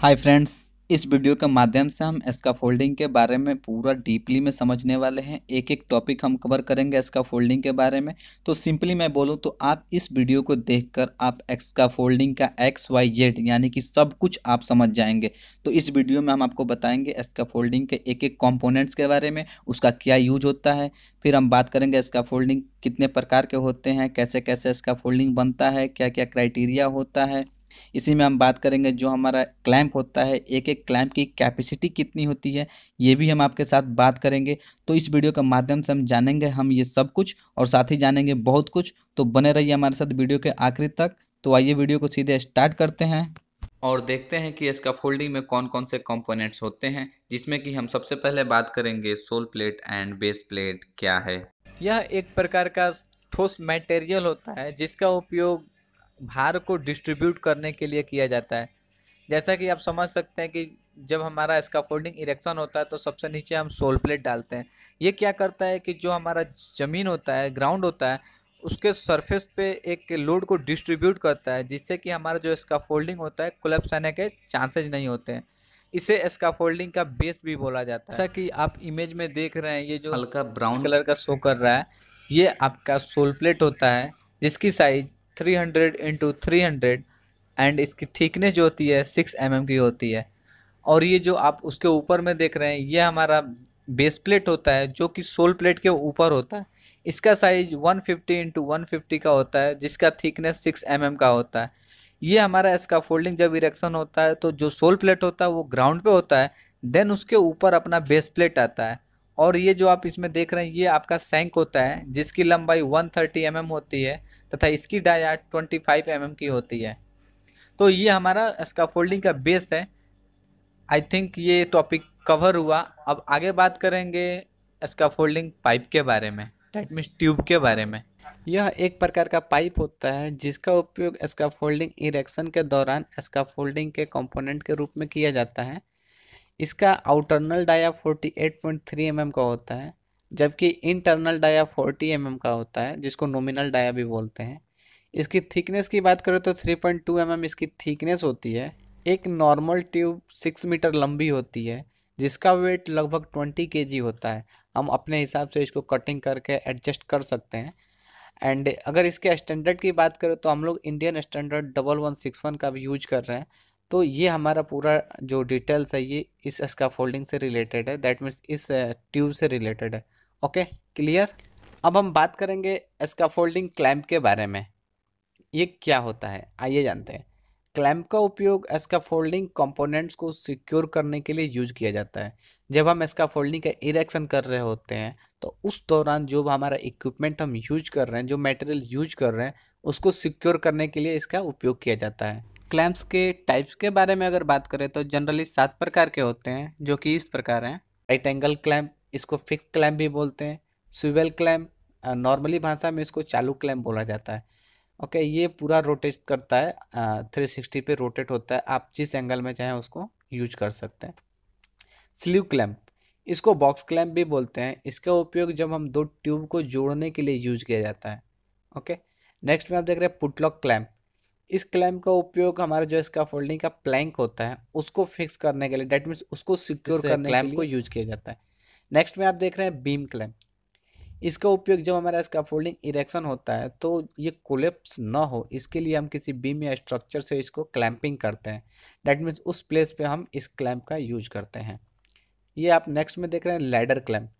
Hi friends इस video के माध्यम से हम इसका फोल्डिंग के बारे में पूरा डीपली में समझने वाले हैं एक एक टॉपिक हम कवर करेंगे इसका फोल्डिंग के बारे में तो सिंपली मैं बोलूं तो आप इस वीडियो को देखकर आप एक्स का फोल्डिंग का एक्स वाई जेड यानी कि सब कुछ आप समझ जाएंगे तो इस वीडियो में हम आपको बताएंगे इसका फोल्डिंग के एक एक कॉम्पोनेंट्स के बारे में उसका क्या यूज होता है फिर हम बात करेंगे इसका फोल्डिंग कितने प्रकार के होते हैं कैसे कैसे इसका फोल्डिंग बनता है क्या क्या क्राइटेरिया होता है इसी में हम बात करेंगे जो हमारा क्लैम्प होता है एक एक क्लैम्प की कैपेसिटी कितनी होती है ये भी हम आपके साथ बात करेंगे तो इस वीडियो के माध्यम से हम जानेंगे हम ये सब कुछ और साथ ही जानेंगे बहुत कुछ तो बने रहिए हमारे साथ वीडियो के आखिरी तक तो आइए वीडियो को सीधे स्टार्ट करते हैं और देखते हैं कि इसका फोल्डिंग में कौन कौन से कंपोनेंट्स होते हैं जिसमें कि हम सबसे पहले बात करेंगे sole plate and base plate क्या है यह एक प्रकार का ठोस मटेरियल होता है जिसका उपयोग भार को डिस्ट्रीब्यूट करने के लिए किया जाता है जैसा कि आप समझ सकते हैं कि जब हमारा इसका फोल्डिंग इरेक्शन होता है तो सबसे नीचे हम सोल प्लेट डालते हैं ये क्या करता है कि जो हमारा ज़मीन होता है ग्राउंड होता है उसके सरफेस पे एक लोड को डिस्ट्रीब्यूट करता है जिससे कि हमारा जो इसका फोल्डिंग होता है कोलेप्स आने के चांसेज नहीं होते हैं इसे इसका फोल्डिंग का बेस भी बोला जाता है जैसा कि आप इमेज में देख रहे हैं ये जो हल्का ब्राउन कलर का शो कर रहा है ये आपका सोल प्लेट होता है जिसकी size three hundred into three hundred and इसकी थिकनेस जो होती है सिक्स एम mm की होती है और ये जो आप उसके ऊपर में देख रहे हैं ये हमारा बेस प्लेट होता है जो कि सोल प्लेट के ऊपर होता है इसका size one fifty into one fifty का होता है जिसका थिकनेस सिक्स एम mm का होता है ये हमारा इसका फोल्डिंग जब इरेक्शन होता है तो जो सोल प्लेट होता है वो ग्राउंड पे होता है देन उसके ऊपर अपना बेस प्लेट आता है और ये जो आप इसमें देख रहे हैं ये आपका सैंक होता है जिसकी लंबाई 130 थर्टी mm होती है तथा इसकी डाया ट्वेंटी फाइव एम की होती है तो ये हमारा इसका फोल्डिंग का बेस है आई थिंक ये टॉपिक कवर हुआ अब आगे बात करेंगे इसका फोल्डिंग पाइप के बारे में डेट मीन्स ट्यूब के बारे में यह एक प्रकार का पाइप होता है जिसका उपयोग इसका फोल्डिंग इरेक्शन के दौरान इसका फोल्डिंग के कंपोनेंट के रूप में किया जाता है इसका आउटरनल डाया 48.3 एट mm का होता है जबकि इंटरनल डाया 40 एम mm का होता है जिसको नोमिनल डाया भी बोलते हैं इसकी थिकनेस की बात करें तो 3.2 पॉइंट mm इसकी थिकनेस होती है एक नॉर्मल ट्यूब सिक्स मीटर लंबी होती है जिसका वेट लगभग ट्वेंटी के होता है हम अपने हिसाब से इसको कटिंग करके एडजस्ट कर सकते हैं एंड अगर इसके स्टैंडर्ड की बात करें तो हम लोग Indian standard double one six one का भी यूज कर रहे हैं तो ये हमारा पूरा जो डिटेल्स है ये इस इसका फोल्डिंग से रिलेटेड है दैट मीन्स इस ट्यूब uh, से रिलेटेड है ओके क्लियर अब हम बात करेंगे इसका फोल्डिंग क्लैम्प के बारे में ये क्या होता है आइए जानते हैं क्लैम्प का उपयोग इसका फोल्डिंग कंपोनेंट्स को सिक्योर करने के लिए यूज किया जाता है जब हम इसका फोल्डिंग का इरेक्शन कर रहे होते हैं तो उस दौरान जो हमारा इक्विपमेंट हम यूज कर रहे हैं जो मटेरियल यूज कर रहे हैं उसको सिक्योर करने के लिए इसका उपयोग किया जाता है क्लैम्प्स के टाइप्स के बारे में अगर बात करें तो जनरली सात प्रकार के होते हैं जो कि इस प्रकार हैं राइट एंगल क्लैम्प इसको फिक्स क्लैम्प भी बोलते हैं स्विवेल क्लैम्प नॉर्मली भाषा में इसको चालू क्लैम्प बोला जाता है ओके ये पूरा रोटेट करता है थ्री सिक्सटी पे रोटेट होता है आप जिस एंगल में चाहें उसको यूज कर सकते हैं स्लीव क्लैम्प इसको बॉक्स क्लैम्प भी बोलते हैं इसका उपयोग जब हम दो ट्यूब को जोड़ने के लिए यूज किया जाता है ओके नेक्स्ट में आप देख रहे हैं पुटलॉक क्लैम्प इस क्लैम्प का उपयोग हमारा जो इसका फोल्डिंग का प्लैंक होता है उसको फिक्स करने के लिए डैट मीन्स उसको सिक्योर करने क्लैम्प को यूज किया जाता है नेक्स्ट में आप देख रहे हैं बीम क्लैम इसका उपयोग जब हमारा इसका फोल्डिंग इरेक्शन होता है तो ये कोलेप्स ना हो इसके लिए हम किसी बीम या स्ट्रक्चर से इसको क्लैंपिंग करते हैं डैट मीन्स उस प्लेस पे हम इस क्लैंप का यूज करते हैं ये आप नेक्स्ट में देख रहे हैं लैडर क्लैम्प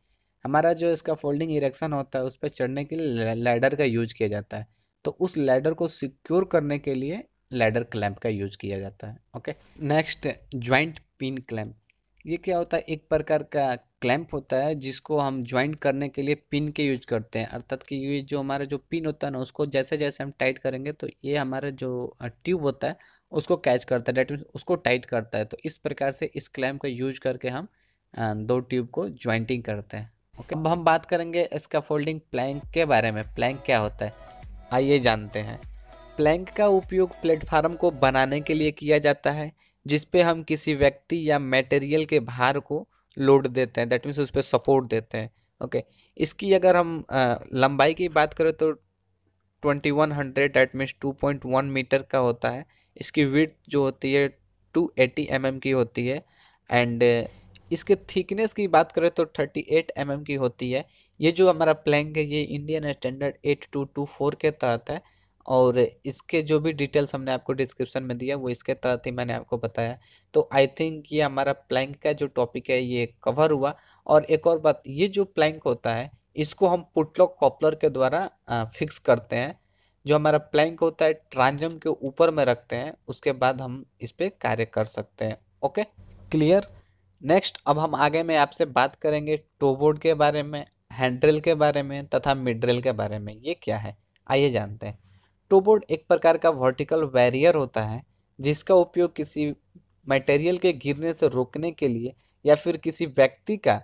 हमारा जो इसका फोल्डिंग इरेक्शन होता है उस पर चढ़ने के लिए लैडर का यूज किया जाता है तो उस लैडर को सिक्योर करने के लिए लैडर क्लैम्प का यूज किया जाता है okay next joint pin clamp ये क्या होता है एक प्रकार का क्लैंप होता है जिसको हम ज्वाइंट करने के लिए पिन के यूज करते हैं अर्थात कि ये जो हमारा जो पिन होता है ना उसको जैसे जैसे हम टाइट करेंगे तो ये हमारा जो ट्यूब होता है उसको कैच करता है डेट मीन उसको टाइट करता है तो इस प्रकार से इस क्लैंप का यूज करके हम दो ट्यूब को ज्वाइंटिंग करते हैं ओके अब हम बात करेंगे इसका फोल्डिंग प्लैंक के बारे में प्लैंक क्या होता है आइए जानते हैं प्लैंक का उपयोग प्लेटफार्म को बनाने के लिए किया जाता है जिसपे हम किसी व्यक्ति या मटेरियल के भार को लोड देते हैं दैट मीन्स उस पर सपोर्ट देते हैं ओके okay. इसकी अगर हम आ, लंबाई की बात करें तो twenty one hundred that means two point one metre का होता है इसकी विथ जो होती है टू एटी एम एम की होती है एंड इसके थिकनेस की बात करें तो थर्टी एट एम एम की होती है ये जो हमारा प्लैंक है ये Indian standard eight two two four के तहत है और इसके जो भी डिटेल्स हमने आपको डिस्क्रिप्शन में दिया वो इसके तहत ही मैंने आपको बताया तो आई थिंक ये हमारा प्लैंक का जो टॉपिक है ये कवर हुआ और एक और बात ये जो प्लैंक होता है इसको हम पुटलॉक कॉपलर के द्वारा फिक्स करते हैं जो हमारा प्लैंक होता है ट्रांजम के ऊपर में रखते हैं उसके बाद हम इस पर कार्य कर सकते हैं ओके क्लियर नेक्स्ट अब हम आगे में आपसे बात करेंगे टोबोर्ड के बारे में हैंड्रिल के बारे में तथा मिड्रिल के बारे में ये क्या है आइए जानते हैं टोबोर्ड एक प्रकार का वर्टिकल बैरियर होता है जिसका उपयोग किसी मटेरियल के गिरने से रोकने के लिए या फिर किसी व्यक्ति का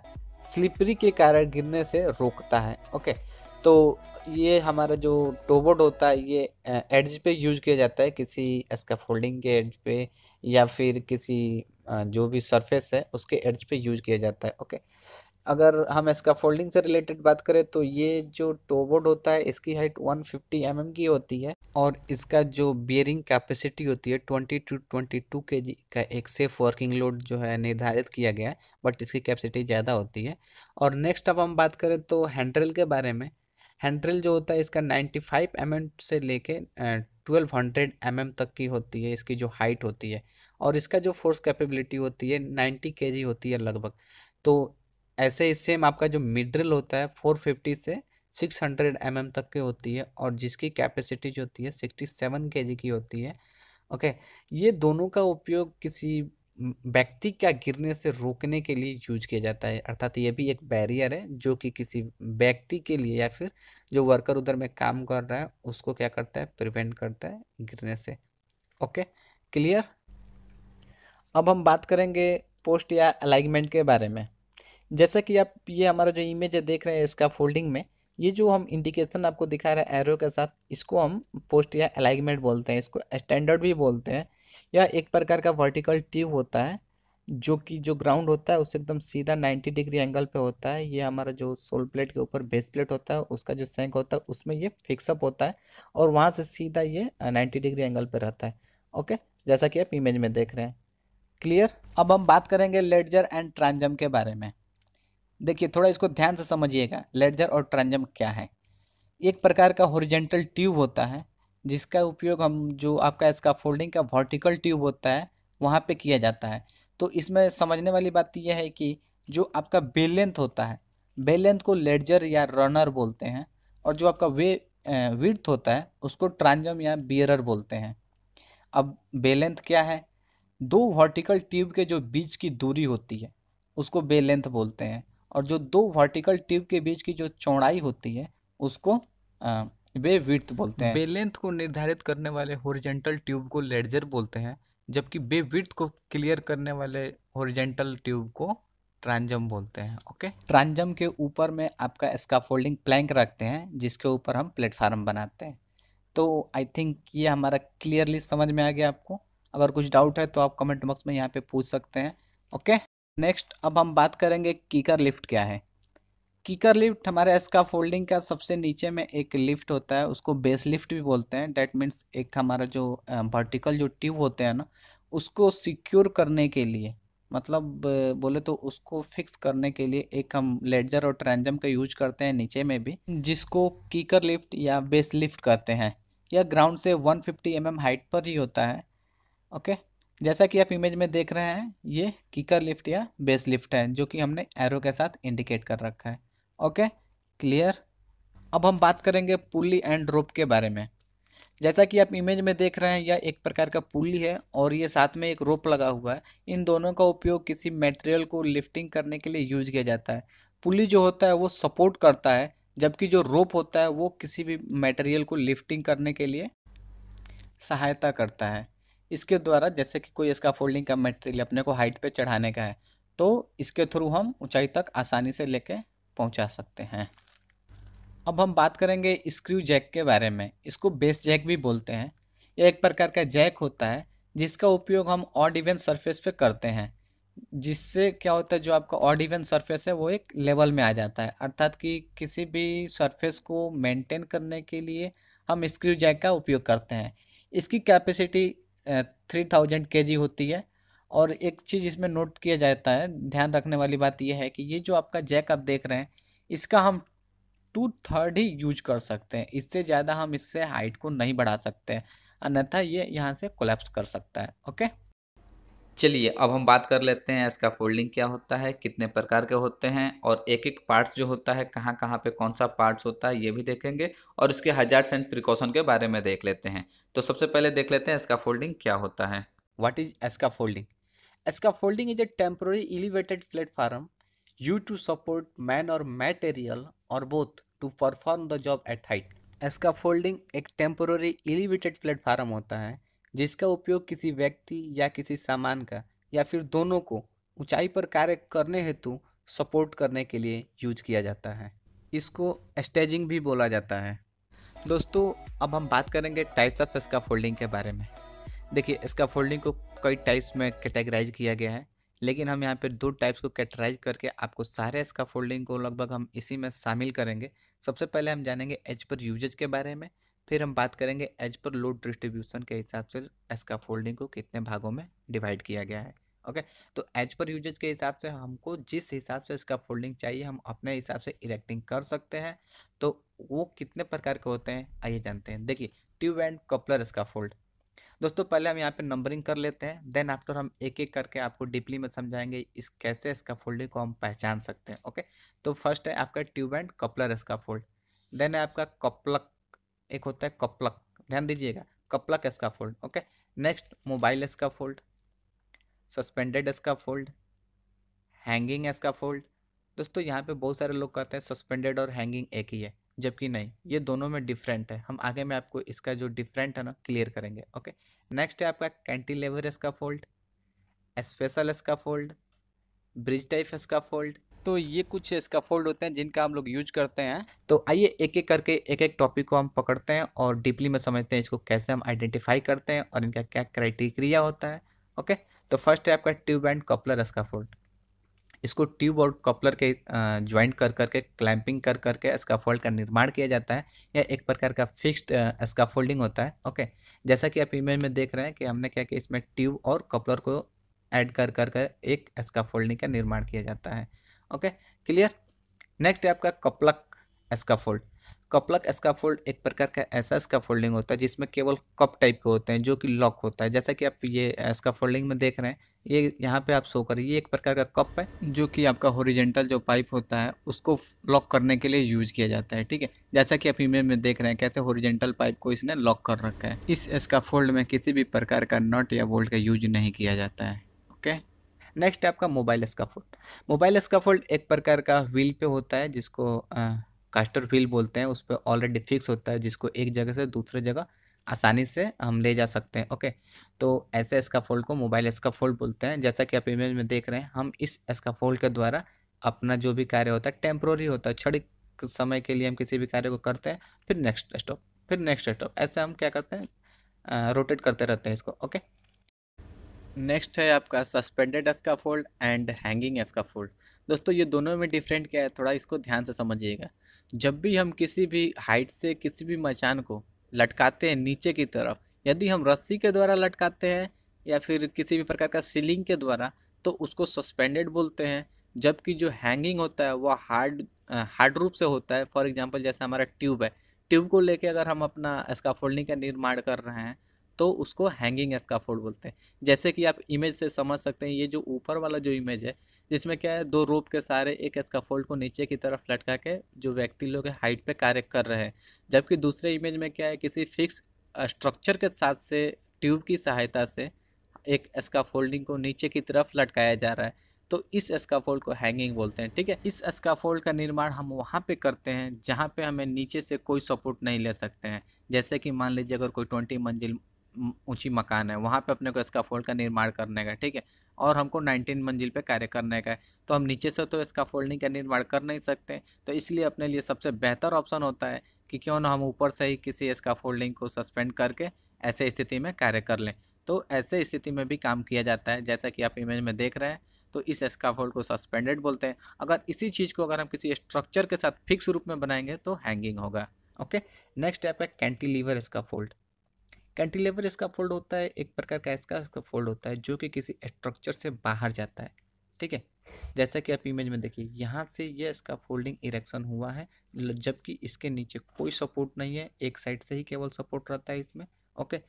स्लिपरी के कारण गिरने से रोकता है ओके तो ये हमारा जो टोबोर्ड होता है ये एड्ज पे यूज किया जाता है किसी इसका फोल्डिंग के एड्ज पे या फिर किसी जो भी सरफेस है उसके एड्ज पे यूज किया जाता है ओके अगर हम इसका फोल्डिंग से रिलेटेड बात करें तो ये जो टोबोर्ड होता है इसकी हाइट 150 फिफ्टी mm की होती है और इसका जो बियरिंग कैपेसिटी होती है 20 टू 22 केजी का एक सेफ वर्किंग लोड जो है निर्धारित किया गया है बट इसकी कैपेसिटी ज़्यादा होती है और नेक्स्ट अब हम बात करें तो हैंड्रिल के बारे में हैंड्रिल जो होता है इसका नाइन्टी फाइव mm से लेके ट्वेल्व हंड्रेड एम तक की होती है इसकी जो हाइट होती है और इसका जो फोर्स कैपेबिलिटी होती है नाइन्टी के होती है लगभग तो ऐसे ही सेम आपका जो मिड्रिल होता है फोर फिफ्टी से सिक्स हंड्रेड एम एम तक की होती है और जिसकी कैपेसिटी जो होती है सिक्सटी सेवन के जी की होती है ओके ये दोनों का उपयोग किसी व्यक्ति का गिरने से रोकने के लिए यूज किया जाता है अर्थात ये भी एक बैरियर है जो कि किसी व्यक्ति के लिए या फिर जो वर्कर उधर में काम कर रहा है उसको क्या करता है प्रिवेंट करता है गिरने से ओके क्लियर अब हम बात करेंगे पोस्ट या अलाइनमेंट के बारे में जैसा कि आप ये हमारा जो इमेज है देख रहे हैं इसका फोल्डिंग में ये जो हम इंडिकेशन आपको दिखा रहे हैं एरो के साथ इसको हम पोस्ट या अलाइनमेंट बोलते हैं इसको स्टैंडर्ड भी बोलते हैं या एक प्रकार का वर्टिकल ट्यूब होता है जो कि जो ग्राउंड होता है उससे एकदम सीधा 90 डिग्री एंगल पे होता है ये हमारा जो सोल प्लेट के ऊपर बेस प्लेट होता है उसका जो सेंक होता है उसमें ये फिक्सअप होता है और वहाँ से सीधा ये 90 डिग्री एंगल पे रहता है ओके जैसा कि आप इमेज में देख रहे हैं क्लियर अब हम बात करेंगे लेडजर एंड ट्रांजम के बारे में देखिए थोड़ा इसको ध्यान से समझिएगा लेडजर और ट्रांजम क्या है एक प्रकार का हॉरिजेंटल ट्यूब होता है जिसका उपयोग हम जो आपका इसका फोल्डिंग का वर्टिकल ट्यूब होता है वहाँ पे किया जाता है तो इसमें समझने वाली बात तो यह है कि जो आपका बेलेंथ होता है बेलेंथ लेंथ को लेडजर या रनर बोलते हैं और जो आपका वे विर्थ होता है उसको ट्रांजम या बियरर बोलते हैं अब बेलेंथ लेंथ क्या है दो वर्टिकल ट्यूब के जो बीच की दूरी होती है उसको बेलेंथ लेंथ बोलते हैं और जो दो वर्टिकल ट्यूब के बीच की जो चौड़ाई होती है उसको वे विथ बोलते हैं बेलेंथ को निर्धारित करने वाले होरिजेंटल ट्यूब को लेडजर बोलते हैं जबकि बे विथ को क्लियर करने वाले होरिजेंटल ट्यूब को ट्रांजम बोलते हैं ओके ट्रांजम के ऊपर में आपका फोल्डिंग प्लैंक रखते हैं जिसके ऊपर हम प्लेटफार्म बनाते हैं तो आई थिंक ये हमारा क्लियरली समझ में आ गया आपको अगर कुछ डाउट है तो आप कमेंट बॉक्स में यहाँ पे पूछ सकते हैं ओके नेक्स्ट अब हम बात करेंगे कीकर लिफ्ट क्या है कीकर लिफ्ट हमारे इसका फोल्डिंग का सबसे नीचे में एक लिफ्ट होता है उसको बेस लिफ्ट भी बोलते हैं डैट मीन्स एक हमारा जो वर्टिकल जो ट्यूब होते हैं ना उसको सिक्योर करने के लिए मतलब बोले तो उसको फिक्स करने के लिए एक हम लेडजर और ट्रेंजम का यूज करते हैं नीचे में भी जिसको कीकर लिफ्ट या बेस लिफ्ट कहते हैं यह ग्राउंड से 150 फिफ्टी mm हाइट पर ही होता है ओके जैसा कि आप इमेज में देख रहे हैं ये किकर लिफ्ट या बेस लिफ्ट है जो कि हमने एरो के साथ इंडिकेट कर रखा है ओके क्लियर अब हम बात करेंगे पुली एंड रोप के बारे में जैसा कि आप इमेज में देख रहे हैं यह एक प्रकार का पुली है और ये साथ में एक रोप लगा हुआ है इन दोनों का उपयोग किसी मटेरियल को लिफ्टिंग करने के लिए यूज किया जाता है पुली जो होता है वो सपोर्ट करता है जबकि जो रोप होता है वो किसी भी मटेरियल को लिफ्टिंग करने के लिए सहायता करता है इसके द्वारा जैसे कि कोई इसका फोल्डिंग का मटेरियल अपने को हाइट पे चढ़ाने का है तो इसके थ्रू हम ऊंचाई तक आसानी से लेके पहुंचा सकते हैं अब हम बात करेंगे स्क्रू जैक के बारे में इसको बेस जैक भी बोलते हैं यह एक प्रकार का जैक होता है जिसका उपयोग हम ऑड इवन सरफेस पे करते हैं जिससे क्या होता है जो आपका ऑड इवन सरफेस है वो एक लेवल में आ जाता है अर्थात कि किसी भी सरफेस को मेंटेन करने के लिए हम स्क्रू जैक का उपयोग करते हैं इसकी कैपेसिटी थ्री थाउजेंड के जी होती है और एक चीज़ इसमें नोट किया जाता है ध्यान रखने वाली बात यह है कि ये जो आपका जैक आप देख रहे हैं इसका हम टू थर्ड ही यूज कर सकते हैं इससे ज़्यादा हम इससे हाइट को नहीं बढ़ा सकते अन्यथा ये यहाँ से कोलेप्स कर सकता है ओके चलिए अब हम बात कर लेते हैं इसका फोल्डिंग क्या होता है कितने प्रकार के होते हैं और एक एक पार्ट्स जो होता है कहाँ कहाँ पे कौन सा पार्ट्स होता है ये भी देखेंगे और इसके हजार्ड्स एंड प्रिकॉशन के बारे में देख लेते हैं तो सबसे पहले देख लेते हैं इसका फोल्डिंग क्या होता है what is scaffolding scaffolding is a temporary elevated platform use to support man और मैटेरियल और both to perform the job at height scaffolding एक टेम्प्रोरी एलिवेटेड प्लेटफॉर्म होता है जिसका उपयोग किसी व्यक्ति या किसी सामान का या फिर दोनों को ऊंचाई पर कार्य करने हेतु सपोर्ट करने के लिए यूज किया जाता है इसको स्टेजिंग भी बोला जाता है दोस्तों अब हम बात करेंगे टाइप्स ऑफ इसका फोल्डिंग के बारे में देखिए इसका फोल्डिंग को कई टाइप्स में कैटेगराइज किया गया है लेकिन हम यहाँ पर दो टाइप्स को कैटेगराइज करके आपको सारे इसका फोल्डिंग को लगभग हम इसी में शामिल करेंगे सबसे पहले हम जानेंगे एज पर यूजेज के बारे में फिर हम बात करेंगे एज पर लोड डिस्ट्रीब्यूशन के हिसाब से इसका फोल्डिंग को कितने भागों में डिवाइड किया गया है ओके तो एज पर यूजेज के हिसाब से हमको जिस हिसाब से इसका फोल्डिंग चाहिए हम अपने हिसाब से इरेक्टिंग कर सकते हैं तो वो कितने प्रकार के होते हैं आइए जानते हैं देखिए tube and coupler scaffold दोस्तों पहले हम यहाँ पे नंबरिंग कर लेते हैं देन आफ्टर हम एक एक करके आपको डीपली में समझाएंगे इस कैसे इसका फोल्डिंग को हम पहचान सकते हैं ओके तो फर्स्ट है आपका tube and coupler scaffold then है आपका कपलक एक होता है कपलक ध्यान दीजिएगा cuplock scaffold okay next mobile scaffold suspended scaffold hanging scaffold दोस्तों यहाँ पे बहुत सारे लोग कहते हैं सस्पेंडेड और हैंगिंग एक ही है जबकि नहीं ये दोनों में डिफरेंट है हम आगे में आपको इसका जो डिफरेंट है ना क्लियर करेंगे ओके नेक्स्ट है आपका S scaffold special scaffold bridge type scaffold तो ये कुछ इसका फोल्ड होते हैं जिनका हम लोग यूज करते हैं तो आइए एक एक करके एक एक टॉपिक को हम पकड़ते हैं और डीपली में समझते हैं इसको कैसे हम आइडेंटिफाई करते हैं और इनका क्या क्राइटेरिया होता है ओके तो फर्स्ट है आपका ट्यूब एंड कपलर फोल्ड इसको ट्यूब और कपलर के ज्वाइंट कर करके क्लैंपिंग कर करके फोल्ड का निर्माण किया जाता है या एक प्रकार का फिक्स्ड फोल्डिंग होता है ओके जैसा कि आप इमेज में देख रहे हैं कि हमने क्या किया इसमें ट्यूब और कपलर को ऐड कर कर कर एक फोल्डिंग का निर्माण किया जाता है ओके क्लियर नेक्स्ट है आपका कपलक एस्काफोल्ड कपलक एस्काफोल्ड एक प्रकार का ऐसा इसका फोल्डिंग होता है जिसमें केवल कप टाइप के होते हैं जो कि लॉक होता है जैसा कि आप ये इसका फोल्डिंग में देख रहे हैं ये यहाँ पे आप शो करिए एक प्रकार का कप है जो कि आपका होरिजेंटल जो पाइप होता है उसको लॉक करने के लिए यूज किया जाता है ठीक है जैसा कि आप इमेज में देख रहे हैं कैसे होरिजेंटल पाइप को इसने लॉक कर रखा है इस इसका फोल्ड में किसी भी प्रकार का नट या बोल्ट का यूज नहीं किया जाता है नेक्स्ट है आपका मोबाइल स्काफोल्ड मोबाइल स्काफोल्ड एक प्रकार का व्हील पे होता है जिसको कास्टर व्हील बोलते हैं उस पर ऑलरेडी फिक्स होता है जिसको एक जगह से दूसरे जगह आसानी से हम ले जा सकते हैं ओके तो ऐसे स्काफोल्ड को मोबाइल स्काफोल्ड बोलते हैं जैसा कि आप इमेज में देख रहे हैं हम इस स्काफोल्ड के द्वारा अपना जो भी कार्य होता है टेम्प्रोरी होता है क्षणिक समय के लिए हम किसी भी कार्य को करते हैं फिर नेक्स्ट स्टॉप फिर नेक्स्ट स्टॉप ऐसे हम क्या करते हैं रोटेट करते रहते हैं इसको ओके नेक्स्ट है आपका suspended scaffold and hanging scaffold दोस्तों ये दोनों में डिफरेंट क्या है थोड़ा इसको ध्यान से समझिएगा जब भी हम किसी भी हाइट से किसी भी मचान को लटकाते हैं नीचे की तरफ यदि हम रस्सी के द्वारा लटकाते हैं या फिर किसी भी प्रकार का सीलिंग के द्वारा तो उसको सस्पेंडेड बोलते हैं जबकि जो हैंगिंग होता है वह हार्ड हार्ड रूप से होता है फॉर एग्जाम्पल जैसे हमारा ट्यूब है ट्यूब को लेकर अगर हम अपना इसका का निर्माण कर रहे हैं तो उसको हैंगिंग एस्काफोल्ड बोलते हैं जैसे कि आप इमेज से समझ सकते हैं ये जो ऊपर वाला जो इमेज है जिसमें क्या है दो रोप के सारे एक एस्काफोल्ड को नीचे की तरफ लटका के जो व्यक्ति लोग हाइट पे कार्य कर रहे हैं जबकि दूसरे इमेज में क्या है किसी फिक्स स्ट्रक्चर के साथ से ट्यूब की सहायता से एक एस्काफोल्डिंग को नीचे की तरफ लटकाया जा रहा है तो इस एस्काफोल्ड को हैंगिंग बोलते हैं ठीक है इस एस्काफोल्ड का निर्माण हम वहाँ पे करते हैं जहाँ पे हमें नीचे से कोई सपोर्ट नहीं ले सकते हैं जैसे कि मान लीजिए अगर कोई ट्वेंटी मंजिल ऊंची मकान है वहाँ पे अपने को इसका फोल्ड का निर्माण करने का ठीक है और हमको नाइनटीन मंजिल पे कार्य करने का है तो हम नीचे से तो इसका फोल्डिंग का निर्माण कर नहीं सकते तो इसलिए अपने लिए सबसे बेहतर ऑप्शन होता है कि क्यों ना हम ऊपर से ही किसी फोल्डिंग को सस्पेंड करके ऐसे स्थिति में कार्य कर लें तो ऐसे स्थिति में भी काम किया जाता है जैसा कि आप इमेज में देख रहे हैं तो इस स्काफोल्ड को सस्पेंडेड बोलते हैं अगर इसी चीज़ को अगर हम किसी स्ट्रक्चर के साथ फिक्स रूप में बनाएंगे तो हैंगिंग होगा ओके नेक्स्ट स्टेप है इसका स्काफोल्ड कैंटिलेवर इसका फोल्ड होता है एक प्रकार का इसका इसका फोल्ड होता है जो कि किसी स्ट्रक्चर से बाहर जाता है ठीक है जैसा कि आप इमेज में देखिए यहाँ से यह इसका फोल्डिंग इरेक्शन हुआ है जबकि इसके नीचे कोई सपोर्ट नहीं है एक साइड से ही केवल सपोर्ट रहता है इसमें ओके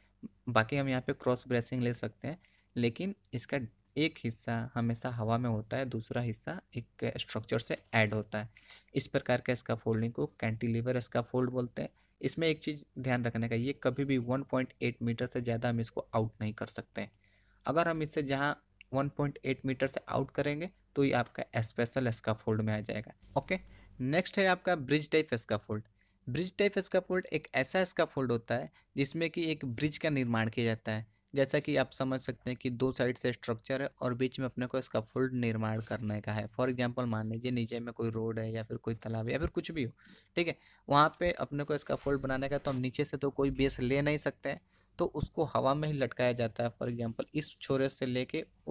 बाकी हम यहाँ पे क्रॉस ब्रेसिंग ले सकते हैं लेकिन इसका एक हिस्सा हमेशा हवा में होता है दूसरा हिस्सा एक स्ट्रक्चर से ऐड होता है इस प्रकार का इसका फोल्डिंग को कैंटिलीवर इसका फोल्ड बोलते हैं इसमें एक चीज़ ध्यान रखने का ये कभी भी 1.8 मीटर से ज़्यादा हम इसको आउट नहीं कर सकते हैं अगर हम इससे जहाँ 1.8 मीटर से आउट करेंगे तो ये आपका स्पेशल फोल्ड में आ जाएगा ओके नेक्स्ट है आपका bridge type fold bridge type fold एक ऐसा फोल्ड होता है जिसमें कि एक ब्रिज का निर्माण किया जाता है जैसा कि आप समझ सकते हैं कि दो साइड से स्ट्रक्चर है और बीच में अपने को इसका फुल निर्माण करने का है फॉर एग्जाम्पल मान लीजिए नीचे में कोई रोड है या फिर कोई तालाब या फिर कुछ भी हो ठीक है वहाँ पे अपने को इसका फोल्ड बनाने का तो हम नीचे से तो कोई बेस ले नहीं सकते हैं तो उसको हवा में ही लटकाया जाता है फॉर एग्जाम्पल इस छोरे से ले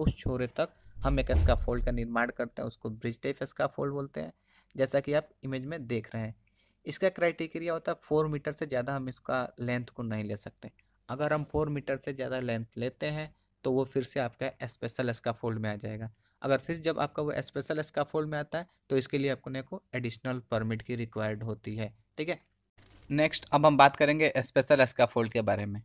उस छोरे तक हम एक इसका फोल्ड का निर्माण करते हैं उसको ब्रिज टाइप इसका फोल्ड बोलते हैं जैसा कि आप इमेज में देख रहे हैं इसका क्राइटेरिया होता है फोर मीटर से ज़्यादा हम इसका लेंथ को नहीं ले सकते अगर हम फोर मीटर से ज़्यादा लेंथ लेते हैं तो वो फिर से आपका स्पेशल इसका फोल्ड में आ जाएगा अगर फिर जब आपका वो स्पेशल इसका फोल्ड में आता है तो इसके लिए अपने को एडिशनल परमिट की रिक्वायर्ड होती है ठीक है नेक्स्ट अब हम बात करेंगे स्पेशल इसका फोल्ड के बारे में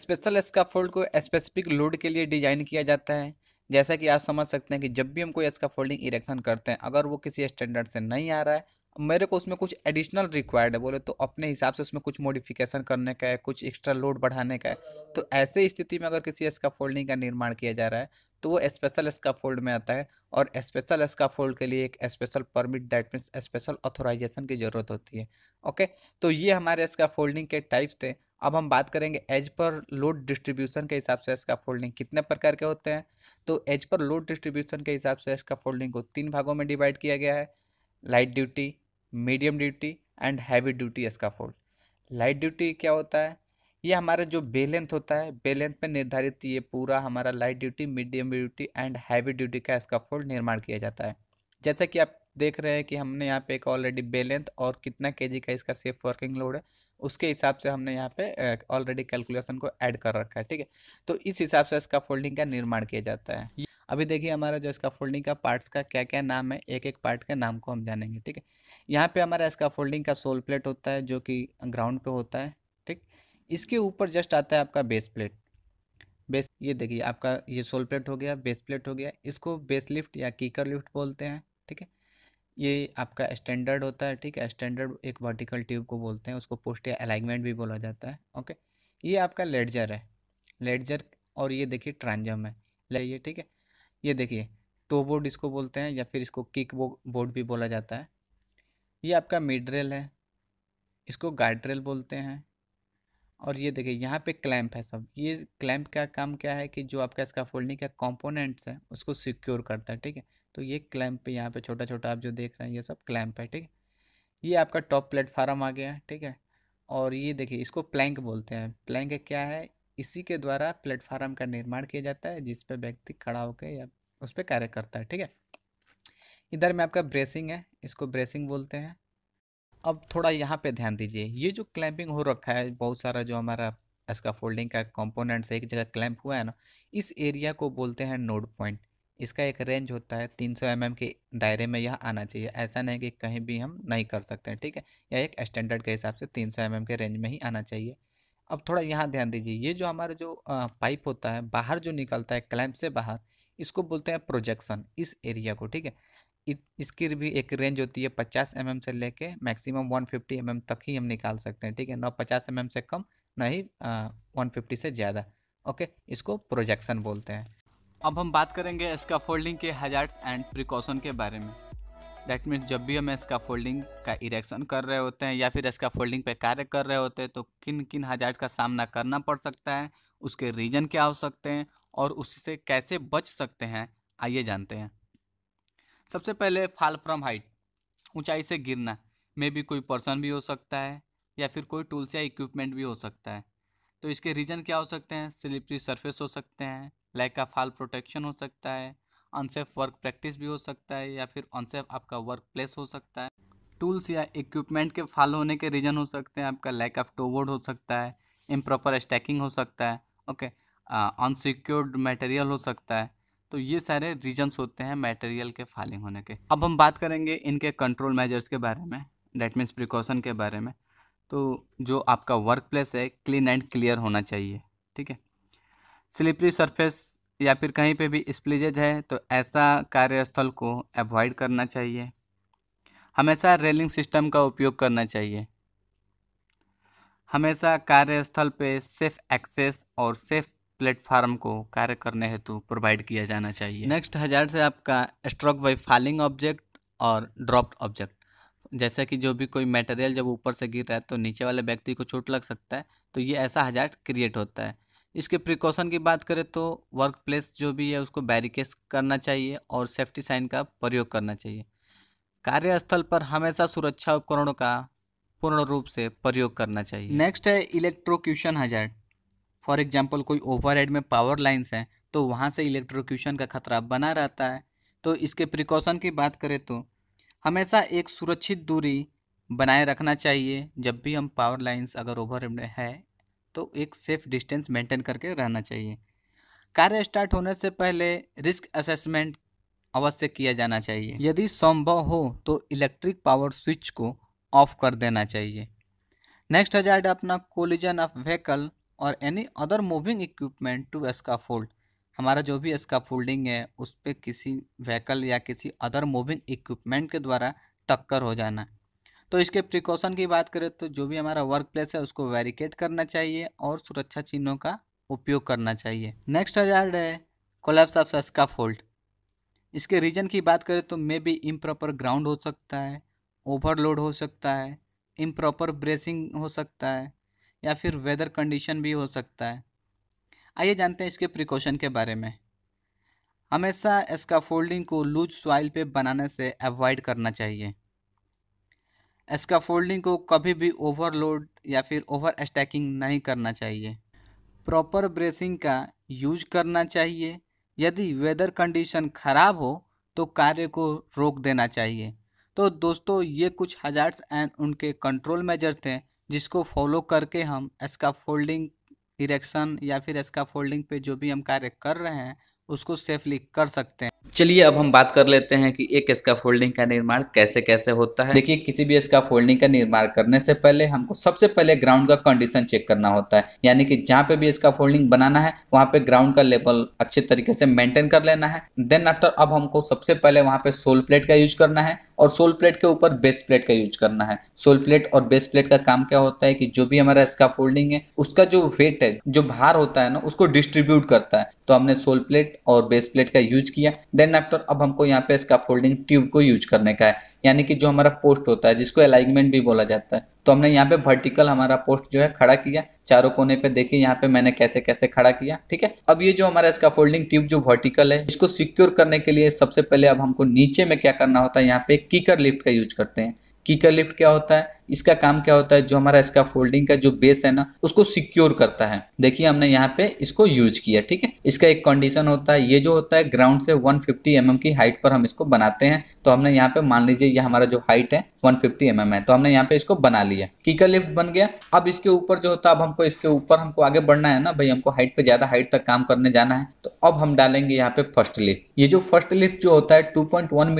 स्पेशल इसका फोल्ड को स्पेसिफिक लोड के लिए डिजाइन किया जाता है जैसा कि आप समझ सकते हैं कि जब भी हम कोई इसका फोल्डिंग इरेक्शन करते हैं अगर वो किसी स्टैंडर्ड से नहीं आ रहा है मेरे को उसमें कुछ एडिशनल रिक्वायर्ड है बोले तो अपने हिसाब से उसमें कुछ मॉडिफिकेशन करने का है कुछ एक्स्ट्रा लोड बढ़ाने का है तो ऐसे स्थिति में अगर किसी इसका फोल्डिंग का निर्माण किया जा रहा है तो वो स्पेशल एसका फोल्ड में आता है और स्पेशल एसका फोल्ड के लिए एक special permit that means special authorisation की ज़रूरत होती है ओके तो ये हमारे इसका फोल्डिंग के टाइप्स थे अब हम बात करेंगे एज पर लोड डिस्ट्रीब्यूशन के हिसाब से इसका फोल्डिंग कितने प्रकार के होते हैं तो एज पर लोड डिस्ट्रीब्यूशन के हिसाब से इसका फोल्डिंग को तीन भागों में डिवाइड किया गया है light duty medium duty and heavy duty scaffold light duty क्या होता है ये हमारा जो बेलेंथ होता है बे लेंथ निर्धारित ये पूरा हमारा light duty medium duty and heavy duty का स्काफोल्ड निर्माण किया जाता है जैसा कि आप देख रहे हैं कि हमने यहाँ पे एक ऑलरेडी बे लेंथ और कितना के का इसका सेफ वर्किंग लोड है उसके हिसाब से हमने यहाँ पे ऑलरेडी कैलकुलेशन को ऐड कर रखा है ठीक है तो इस हिसाब से इसका फोल्डिंग का निर्माण किया जाता है अभी देखिए हमारा जो इसका फोल्डिंग का पार्ट्स का क्या क्या नाम है एक एक पार्ट के नाम को हम जानेंगे ठीक है यहाँ पे हमारा इसका फोल्डिंग का सोल प्लेट होता है जो कि ग्राउंड पे होता है ठीक इसके ऊपर जस्ट आता है आपका बेस प्लेट बेस ये देखिए आपका ये सोल प्लेट हो गया बेस प्लेट हो गया इसको बेस लिफ्ट या कीकर लिफ्ट बोलते हैं ठीक है ये आपका स्टैंडर्ड होता है ठीक है स्टैंडर्ड एक वर्टिकल ट्यूब को बोलते हैं उसको पोस्ट या अलाइनमेंट भी बोला जाता है ओके ये आपका लेडजर है लेडजर और ये देखिए ट्रांजम है ले ये ठीक है ये देखिए तो बोर्ड इसको बोलते हैं या फिर इसको किक बोर्ड भी बोला जाता है ये आपका मिड रेल है इसको गाइड रेल बोलते हैं और ये देखिए यहाँ पे क्लैंप है सब ये क्लैंप का काम क्या है कि जो आपका इसका फोल्डिंग का कॉम्पोनेंट्स है उसको सिक्योर करता है ठीक है तो ये क्लैंप पे यहाँ पे छोटा छोटा आप जो देख रहे हैं ये सब क्लैंप है ठीक है ये आपका टॉप प्लेटफार्म आ गया ठीक है और ये देखिए इसको प्लैंक बोलते हैं प्लैंक क्या है इसी के द्वारा प्लेटफार्म का निर्माण किया जाता है जिस पर व्यक्ति खड़ा होकर या उस पर कार्य करता है ठीक है इधर में आपका ब्रेसिंग है इसको ब्रेसिंग बोलते हैं अब थोड़ा यहाँ पे ध्यान दीजिए ये जो क्लैंपिंग हो रखा है बहुत सारा जो हमारा इसका फोल्डिंग का है एक जगह क्लैंप हुआ है ना इस एरिया को बोलते हैं नोड पॉइंट इसका एक रेंज होता है 300 सौ mm के दायरे में यह आना चाहिए ऐसा नहीं कि कहीं भी हम नहीं कर सकते हैं ठीक है यह एक स्टैंडर्ड के हिसाब से 300 सौ mm के रेंज में ही आना चाहिए अब थोड़ा यहाँ ध्यान दीजिए ये जो हमारा जो पाइप होता है बाहर जो निकलता है क्लैम्प से बाहर इसको बोलते हैं प्रोजेक्शन इस एरिया को ठीक है इसकी भी एक रेंज होती है पचास एम mm से लेके मैक्सिमम वन फिफ्टी एम तक ही हम निकाल सकते हैं ठीक है ना पचास एम mm से कम न ही वन फिफ्टी से ज़्यादा ओके इसको प्रोजेक्शन बोलते हैं अब हम बात करेंगे इसका फोल्डिंग के हजार्ड्स एंड प्रिकॉशन के बारे में डैट मीन्स जब भी हम इसका फोल्डिंग का इरेक्शन कर रहे होते हैं या फिर इसका फोल्डिंग पे कार्य कर रहे होते हैं तो किन किन हजार का सामना करना पड़ सकता है उसके रीजन क्या हो सकते हैं और उससे कैसे बच सकते हैं आइए जानते हैं सबसे पहले फाल फ्रॉम हाइट ऊंचाई से गिरना मे भी कोई पर्सन भी हो सकता है या फिर कोई टूल्स या इक्विपमेंट भी हो सकता है तो इसके रीजन क्या हो सकते हैं स्लिपरी सरफेस हो सकते हैं लैक का फाल प्रोटेक्शन हो सकता है अनसेफ वर्क प्रैक्टिस भी हो सकता है या फिर अनसेफ आपका वर्क प्लेस हो सकता है टूल्स या इक्विपमेंट के फाल होने के रीज़न हो सकते हैं आपका लैक ऑफ टोवर्ड हो सकता है इम्प्रॉपर स्टैकिंग हो सकता है ओके अनसिक्योर्ड मटेरियल हो सकता है तो ये सारे रीजन्स होते हैं मटेरियल के फालिंग होने के अब हम बात करेंगे इनके कंट्रोल मेजर्स के बारे में डैट मीन्स प्रिकॉशन के बारे में तो जो आपका वर्क प्लेस है क्लीन एंड क्लियर होना चाहिए ठीक है स्लिपरी सरफेस या फिर कहीं पे भी स्प्लीजेज है तो ऐसा कार्यस्थल को अवॉइड करना चाहिए हमेशा रेलिंग सिस्टम का उपयोग करना चाहिए हमेशा कार्यस्थल पे सेफ एक्सेस और सेफ प्लेटफार्म को कार्य करने हेतु प्रोवाइड किया जाना चाहिए नेक्स्ट हजार से आपका स्ट्रोक वाई फॉलिंग ऑब्जेक्ट और ड्रॉप्ड ऑब्जेक्ट जैसा कि जो भी कोई मटेरियल जब ऊपर से गिर रहा है तो नीचे वाले व्यक्ति को चोट लग सकता है तो ये ऐसा हजार क्रिएट होता है इसके प्रिकॉशन की बात करें तो वर्क प्लेस जो भी है उसको बैरिकेस करना चाहिए और सेफ्टी साइन का प्रयोग करना चाहिए कार्यस्थल पर हमेशा सुरक्षा उपकरणों का पूर्ण रूप से प्रयोग करना चाहिए नेक्स्ट है इलेक्ट्रोक्यूशन हजार्ड फॉर एग्जाम्पल कोई ओवरहेड में पावर लाइन्स हैं तो वहाँ से इलेक्ट्रोक्यूशन का खतरा बना रहता है तो इसके प्रिकॉशन की बात करें तो हमेशा एक सुरक्षित दूरी बनाए रखना चाहिए जब भी हम पावर लाइन्स अगर ओवर है तो एक सेफ डिस्टेंस मेंटेन करके रहना चाहिए कार्य स्टार्ट होने से पहले रिस्क असेसमेंट अवश्य किया जाना चाहिए यदि संभव हो तो इलेक्ट्रिक पावर स्विच को ऑफ कर देना चाहिए नेक्स्ट हजार्ड अपना कोलिजन ऑफ व्हीकल और any other moving equipment to fold हमारा जो भी फोल्डिंग है उस पर किसी व्हीकल या किसी अदर मूविंग इक्विपमेंट के द्वारा टक्कर हो जाना तो इसके प्रिकॉशन की बात करें तो जो भी हमारा वर्क प्लेस है उसको वेरिकेट करना चाहिए और सुरक्षा चिन्हों का उपयोग करना चाहिए नेक्स्ट हजार्ड है कोलेप्स ऑफ सस्का फोल्ट इसके रीजन की बात करें तो मे बी इम्प्रॉपर ग्राउंड हो सकता है ओवरलोड हो सकता है इम्प्रॉपर ब्रेसिंग हो सकता है या फिर वेदर कंडीशन भी हो सकता है आइए जानते हैं इसके प्रिकॉशन के बारे में हमेशा इसका फोल्डिंग को लूज सॉइल पे बनाने से अवॉइड करना चाहिए इसका फोल्डिंग को कभी भी ओवरलोड या फिर ओवर स्टैकिंग नहीं करना चाहिए प्रॉपर ब्रेसिंग का यूज करना चाहिए यदि वेदर कंडीशन ख़राब हो तो कार्य को रोक देना चाहिए तो दोस्तों ये कुछ हजार्ड्स एंड उनके कंट्रोल मेजर थे जिसको फॉलो करके हम इसका फोल्डिंग इरेक्शन या फिर इसका फोल्डिंग पे जो भी हम कार्य कर रहे हैं उसको सेफली कर सकते हैं चलिए अब हम बात कर लेते हैं कि एक फोल्डिंग का निर्माण कैसे कैसे होता है देखिए किसी भी फोल्डिंग का निर्माण करने से पहले हमको सबसे पहले ग्राउंड का कंडीशन चेक करना होता है यानी कि जहाँ पे भी इसका फोल्डिंग बनाना है वहाँ पे ग्राउंड का लेवल अच्छे तरीके से मेंटेन कर लेना है देन आफ्टर अब हमको सबसे पहले वहाँ पे सोल प्लेट का यूज करना है और सोल प्लेट के ऊपर बेस प्लेट का यूज करना है सोल प्लेट और बेस प्लेट का काम क्या होता है कि जो भी हमारा फोल्डिंग है उसका जो वेट है जो भार होता है ना उसको डिस्ट्रीब्यूट करता है तो हमने सोल प्लेट और बेस प्लेट का यूज किया देन आफ्टर अब हमको यहाँ पे इसका फोल्डिंग ट्यूब को यूज करने का है यानी कि जो हमारा पोस्ट होता है जिसको अलाइनमेंट भी बोला जाता है तो हमने यहाँ पे वर्टिकल हमारा पोस्ट जो है खड़ा किया चारों कोने पे देखिए यहाँ पे मैंने कैसे कैसे खड़ा किया ठीक है अब ये जो हमारा इसका फोल्डिंग ट्यूब जो वर्टिकल है इसको सिक्योर करने के लिए सबसे पहले अब हमको नीचे में क्या करना होता है यहाँ पे कीकर लिफ्ट का यूज करते हैं कीकर लिफ्ट क्या होता है इसका काम क्या होता है जो हमारा इसका फोल्डिंग का जो बेस है ना उसको सिक्योर करता है देखिए हमने यहाँ पे इसको यूज किया ठीक है इसका एक कंडीशन होता है ये जो होता है ग्राउंड से 150 फिफ्टी mm की हाइट पर हम इसको बनाते हैं तो हमने यहाँ पे मान लीजिए ये हमारा जो हाइट है 150 फिफ्टी mm है तो हमने यहाँ पे इसको बना लिया कीकर लिफ्ट बन गया अब इसके ऊपर जो होता है अब हमको इसके ऊपर हमको आगे बढ़ना है ना भाई हमको हाइट पे ज्यादा हाइट तक काम करने जाना है तो अब हम डालेंगे यहाँ पे फर्स्ट लिफ्ट ये जो फर्स्ट लिफ्ट जो होता है टू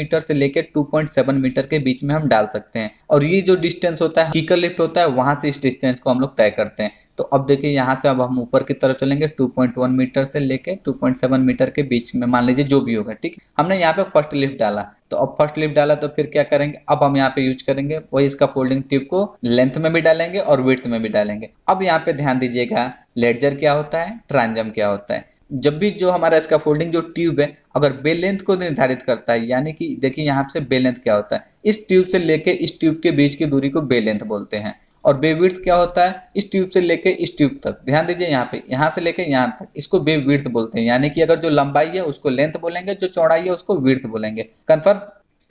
मीटर से लेकर टू मीटर के बीच में हम डाल सकते हैं और ये जो डिस्टेंस डिस्टेंस होता है कीकर लिफ्ट होता है वहां से इस डिस्टेंस को हम लोग तय करते हैं तो अब देखिए यहाँ से अब हम ऊपर की तरफ चलेंगे 2.1 मीटर से लेके 2.7 मीटर के बीच में मान लीजिए जो भी होगा ठीक हमने यहाँ पे फर्स्ट लिफ्ट डाला तो अब फर्स्ट लिफ्ट डाला तो फिर क्या करेंगे अब हम यहाँ पे यूज करेंगे वही इसका फोल्डिंग ट्यूब को लेंथ में भी डालेंगे और विथ में भी डालेंगे अब यहाँ पे ध्यान दीजिएगा लेडजर क्या होता है ट्रांजम क्या होता है जब भी जो हमारा इसका फोल्डिंग जो ट्यूब है अगर बेल लेंथ को निर्धारित करता है यानी कि देखिए यहाँ से बेल लेंथ क्या होता है इस ट्यूब से लेके इस ट्यूब के बीच की दूरी को बेल लेंथ बोलते हैं और बेविर्थ क्या होता है इस ट्यूब से लेके इस ट्यूब तक ध्यान दीजिए यहाँ पे यहाँ से लेके यहाँ तक इसको बेविर्थ बोलते हैं यानी कि अगर जो लंबाई है उसको लेंथ बोलेंगे जो चौड़ाई है उसको विर्थ बोलेंगे कन्फर्म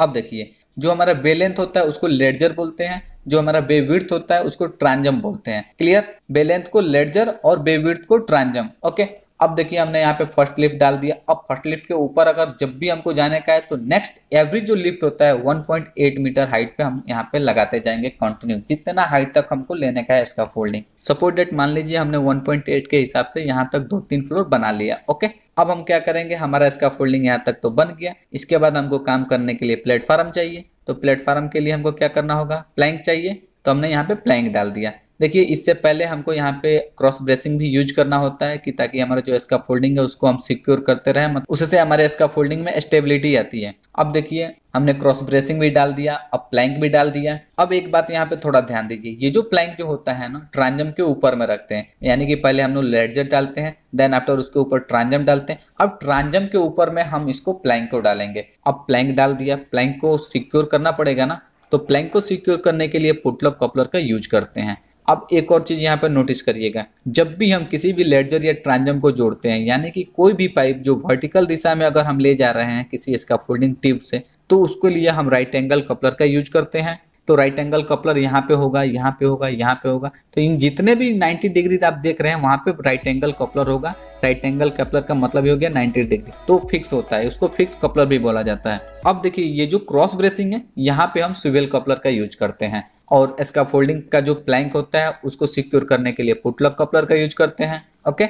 अब देखिए जो हमारा बे लेंथ होता है उसको लेडजर बोलते हैं जो हमारा बेविर्थ होता है उसको ट्रांजम बोलते हैं क्लियर बेलेंथ को लेडजर और बेविर्थ को ट्रांजम ओके अब देखिए हमने यहाँ पे फर्स्ट लिफ्ट डाल दिया अब फर्स्ट लिफ्ट के ऊपर अगर जब भी हमको जाने का है तो नेक्स्ट एवरेज जो लिफ्ट होता है 1.8 मीटर हाइट पे हम यहाँ पे लगाते जाएंगे कंटिन्यू जितना हाइट तक हमको लेने का है इसका फोल्डिंग सपोर्ट डेट मान लीजिए हमने 1.8 के हिसाब से यहाँ तक दो तीन फ्लोर बना लिया ओके अब हम क्या करेंगे हमारा इसका फोल्डिंग यहाँ तक तो बन गया इसके बाद हमको काम करने के लिए प्लेटफॉर्म चाहिए तो प्लेटफॉर्म के लिए हमको क्या करना होगा प्लैंक चाहिए तो हमने यहाँ पे प्लैंक डाल दिया देखिए इससे पहले हमको यहाँ पे क्रॉस ब्रेसिंग भी यूज करना होता है कि ताकि हमारा जो इसका फोल्डिंग है उसको हम सिक्योर करते रहे मतलब उससे हमारे इसका फोल्डिंग में स्टेबिलिटी आती है अब देखिए हमने क्रॉस ब्रेसिंग भी डाल दिया अब प्लैंक भी डाल दिया अब एक बात यहाँ पे थोड़ा ध्यान दीजिए ये जो प्लैंक जो होता है ना ट्रांजम के ऊपर में रखते हैं यानी कि पहले हम लोग लेडजर डालते हैं देन आफ्टर उसके ऊपर ट्रांजम डालते हैं अब ट्रांजम के ऊपर में हम इसको प्लैंक को डालेंगे अब प्लैंक डाल दिया प्लैंक को सिक्योर करना पड़ेगा ना तो प्लैंक को सिक्योर करने के लिए पुटलॉक कपलर का यूज करते हैं अब एक और चीज़ यहाँ पर नोटिस करिएगा जब भी हम किसी भी लेडजर या ट्रांजम को जोड़ते हैं यानी कि कोई भी पाइप जो वर्टिकल दिशा में अगर हम ले जा रहे हैं किसी इसका फोल्डिंग ट्यूब से तो उसके लिए हम राइट एंगल कपलर का यूज करते हैं तो राइट एंगल कपलर यहाँ पे होगा यहाँ पे होगा यहाँ पे होगा तो इन जितने भी 90 डिग्री आप देख रहे हैं वहां पे राइट एंगल कपलर होगा राइट एंगल कपलर का मतलब ये हो गया 90 डिग्री तो फिक्स होता है उसको फिक्स कपलर भी बोला जाता है अब देखिए ये जो क्रॉस ब्रेसिंग है यहाँ पे हम सिविल कपलर का यूज करते हैं और इसका फोल्डिंग का जो प्लैंक होता है उसको सिक्योर करने के लिए पुटलक कपलर का यूज करते हैं ओके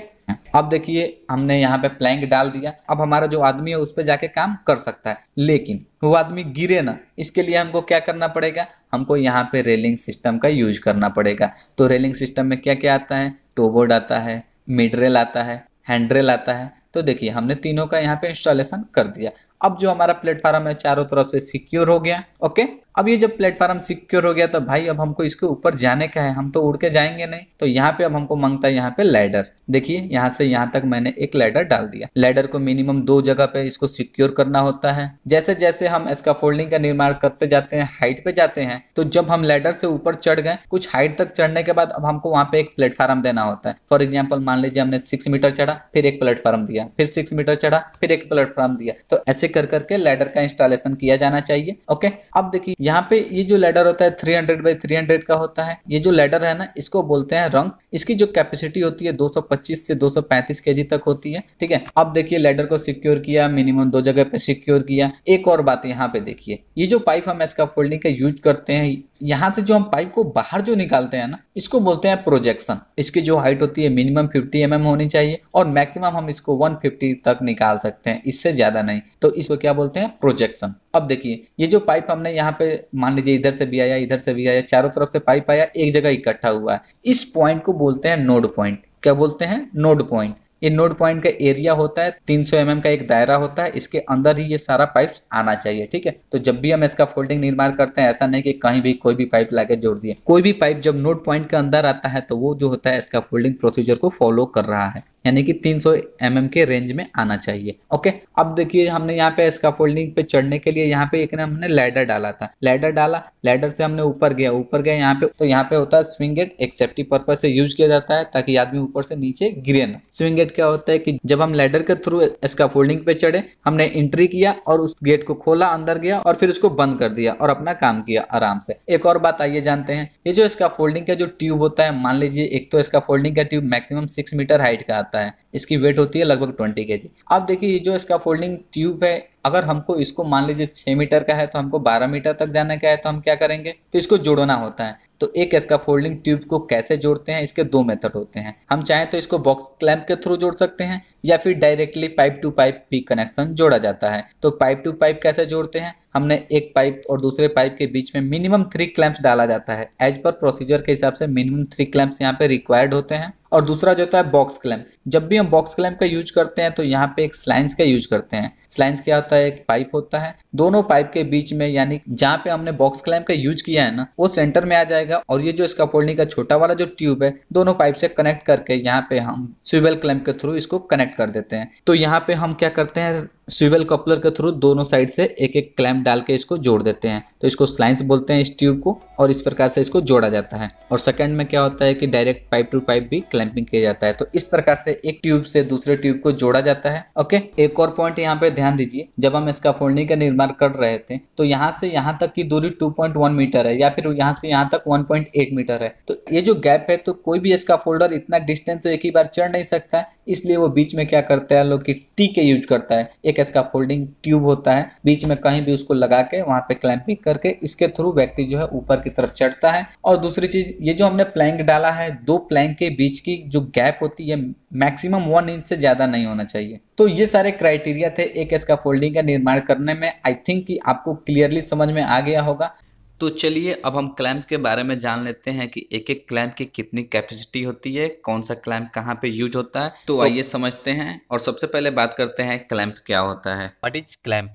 अब देखिए हमने यहाँ पे प्लैंक डाल दिया अब हमारा जो आदमी है उस पर जाके काम कर सकता है लेकिन वो आदमी गिरे ना इसके लिए हमको क्या करना पड़ेगा हमको यहाँ पे रेलिंग सिस्टम का यूज करना पड़ेगा तो रेलिंग सिस्टम में क्या क्या आता है टोबोर्ड आता है मिड रेल आता है हैंड रेल आता है तो देखिए हमने तीनों का यहाँ पे इंस्टॉलेशन कर दिया अब जो हमारा प्लेटफॉर्म है चारों तरफ से सिक्योर हो गया ओके अब ये जब प्लेटफॉर्म सिक्योर हो गया तो भाई अब हमको इसके ऊपर जाने का है हम तो उड़ के जाएंगे नहीं तो यहाँ पे अब हमको मांगता है यहाँ पे लैडर देखिए यहाँ से यहाँ तक मैंने एक लैडर डाल दिया लैडर को मिनिमम दो जगह पे इसको सिक्योर करना होता है जैसे जैसे हम इसका फोल्डिंग का निर्माण करते जाते हैं हाइट पे जाते हैं तो जब हम लैडर से ऊपर चढ़ गए कुछ हाइट तक चढ़ने के बाद अब हमको वहाँ पे एक प्लेटफॉर्म देना होता है फॉर एग्जाम्पल मान लीजिए हमने सिक्स मीटर चढ़ा फिर एक प्लेटफॉर्म दिया फिर सिक्स मीटर चढ़ा फिर एक प्लेटफॉर्म दिया तो ऐसे कर करके लैडर का इंस्टॉलेशन किया जाना चाहिए ओके अब देखिए यहाँ पे ये जो लेडर होता है 300 हंड्रेड बाई थ्री का होता है ये जो लेडर है ना इसको बोलते हैं रंग इसकी जो कैपेसिटी होती है 225 से 235 केजी तक होती है ठीक है अब देखिए लेडर को सिक्योर किया मिनिमम दो जगह पे सिक्योर किया एक और बात यहाँ पे देखिए ये जो पाइप हम इसका फोल्डिंग का यूज करते हैं यहाँ से जो हम पाइप को बाहर जो निकालते हैं ना इसको बोलते हैं प्रोजेक्शन इसकी जो हाइट होती है मिनिमम फिफ्टी एम एम होनी चाहिए और मैक्सिमम हम इसको फिफ्टी तक निकाल सकते हैं इससे ज्यादा नहीं तो इसको क्या बोलते हैं प्रोजेक्शन अब देखिए ये जो पाइप हमने यहाँ पे मान लीजिए इधर से भी आया इधर से भी आया चारों तरफ से पाइप आया एक जगह इकट्ठा हुआ है इस पॉइंट को बोलते हैं नोड पॉइंट क्या बोलते हैं नोड पॉइंट ये नोड पॉइंट का एरिया होता है 300 सौ mm का एक दायरा होता है इसके अंदर ही ये सारा पाइप आना चाहिए ठीक है तो जब भी हम इसका फोल्डिंग निर्माण करते हैं ऐसा नहीं कि कहीं भी कोई भी पाइप लाके जोड़ दिए कोई भी पाइप जब नोड पॉइंट के अंदर आता है तो वो जो होता है इसका फोल्डिंग प्रोसीजर को फॉलो कर रहा है यानी कि 300 सौ mm के रेंज में आना चाहिए ओके अब देखिए हमने यहाँ पे इसका फोल्डिंग पे चढ़ने के लिए यहाँ पे एक ना हमने लैडर डाला था लेडर डाला लेडर से हमने ऊपर गया ऊपर गया यहाँ पे तो यहाँ पे होता है स्विंग गेट एक सेफ्टी पर्पज से यूज किया जाता है ताकि आदमी ऊपर से नीचे गिरे ना स्विंग गेट क्या होता है की जब हम लेडर के थ्रू इसका फोल्डिंग पे चढ़े हमने एंट्री किया और उस गेट को खोला अंदर गया और फिर उसको बंद कर दिया और अपना काम किया आराम से एक और बात आइए जानते हैं ये जो इसका फोल्डिंग का जो ट्यूब होता है मान लीजिए एक तो इसका फोल्डिंग का tube maximum six metre height का आता है इसकी वेट होती है लगभग ट्वेंटी के जी अब देखिए जो इसका फोल्डिंग ट्यूब है अगर हमको इसको मान लीजिए छह मीटर का है तो हमको बारह मीटर तक जाने का है तो हम क्या करेंगे तो इसको जोड़ना होता है तो एक इसका फोल्डिंग ट्यूब को कैसे जोड़ते हैं इसके दो मेथड होते हैं हम चाहें तो इसको बॉक्स क्लैम्प के थ्रू जोड़ सकते हैं या फिर डायरेक्टली पाइप टू पाइप भी कनेक्शन जोड़ा जाता है तो पाइप टू पाइप कैसे जोड़ते हैं हमने एक पाइप और दूसरे पाइप के बीच में मिनिमम थ्री क्लैंप्स डाला जाता है एज पर प्रोसीजर के हिसाब से मिनिमम थ्री क्लैंप्स यहाँ पे रिक्वायर्ड होते हैं और दूसरा जो होता है बॉक्स क्लैम्प जब भी हम बॉक्स क्लैम्प का यूज करते हैं तो यहाँ पे एक स्लाइंस का यूज करते हैं स्लाइंस क्या होता है एक पाइप होता है दोनों पाइप के बीच में यानी जहाँ पे हमने बॉक्स क्लैम्प का यूज किया है ना वो सेंटर में आ जाएगा और ये जो इसका पोल्डिंग का छोटा वाला जो ट्यूब है दोनों पाइप से कनेक्ट करके यहाँ पे हम स्विबल क्लैम्प के थ्रू इसको कनेक्ट कर देते हैं तो यहाँ पे हम क्या करते हैं स्विवल कपलर के थ्रू दोनों साइड से एक एक क्लैम्प डाल के इसको जोड़ देते हैं तो इसको स्लाइंस बोलते हैं इस ट्यूब को और इस प्रकार से इसको जोड़ा जाता है और सेकंड में क्या होता है कि डायरेक्ट पाइप टू पाइप भी क्लैंपिंग किया जाता है तो इस प्रकार से एक ट्यूब से दूसरे ट्यूब को जोड़ा जाता है ओके एक और पॉइंट यहाँ पे ध्यान दीजिए जब हम इसका फोल्डिंग का निर्माण कर रहे थे तो यहाँ से यहाँ तक की दूरी टू मीटर है या फिर यहाँ से यहाँ तक वन मीटर है तो ये जो गैप है तो कोई भी इसका फोल्डर इतना डिस्टेंस एक ही बार चढ़ नहीं सकता है इसलिए वो बीच में क्या करता है लोग टी के यूज करता है एक इसका फोल्डिंग ट्यूब होता है बीच में कहीं भी उसको लगा के वहां पे क्लैंपिंग करके इसके थ्रू व्यक्ति जो है ऊपर की तरफ चढ़ता है और दूसरी चीज ये जो हमने प्लैंक डाला है दो प्लैंक के बीच की जो गैप होती है मैक्सिमम वन इंच से ज़्यादा नहीं होना चाहिए तो ये सारे क्राइटेरिया थे एक इसका फोल्डिंग का निर्माण करने में आई थिंक कि आपको क्लियरली समझ में आ गया होगा तो चलिए अब हम क्लैम्प के बारे में जान लेते हैं कि एक एक क्लैम्प की कितनी कैपेसिटी होती है कौन सा क्लैम्प कहाँ पे यूज होता है तो, तो आइए समझते हैं और सबसे पहले बात करते हैं क्लैम्प क्या होता है वट इज क्लैम्प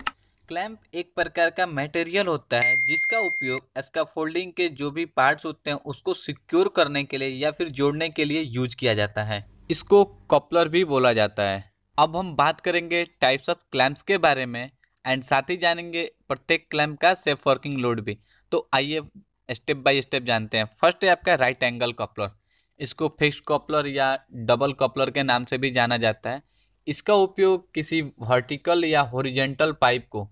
क्लैम्प एक प्रकार का मटेरियल होता है जिसका उपयोग इसका फोल्डिंग के जो भी पार्ट्स होते हैं उसको सिक्योर करने के लिए या फिर जोड़ने के लिए यूज किया जाता है इसको कॉपलर भी बोला जाता है अब हम बात करेंगे टाइप्स ऑफ क्लैम्प के बारे में एंड साथ ही जानेंगे प्रत्येक क्लैम्प का सेफ वर्किंग लोड भी तो आइए स्टेप बाय स्टेप जानते हैं फर्स्ट है आपका राइट एंगल कॉपलर इसको फिक्स कॉपलर या डबल कॉपलर के नाम से भी जाना जाता है इसका उपयोग किसी वर्टिकल या होरिजेंटल पाइप को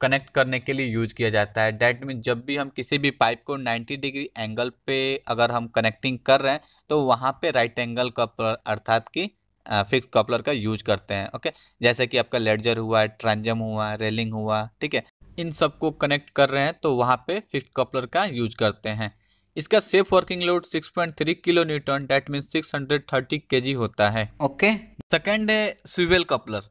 कनेक्ट करने के लिए यूज किया जाता है डैट मीन जब भी हम किसी भी पाइप को 90 डिग्री एंगल पे अगर हम कनेक्टिंग कर रहे हैं तो वहाँ पे राइट एंगल कॉपलर अर्थात कि फिक्स कॉपलर का यूज करते हैं ओके जैसे कि आपका लेडजर हुआ ट्रांजम हुआ रेलिंग हुआ ठीक है इन सब को कनेक्ट कर रहे हैं तो वहाँ पे फिक्स कपलर का यूज करते हैं इसका safe working load 6.3 kilo newton that mean 630 KG होता है ओके सेकेंड है स्विवेल कपलर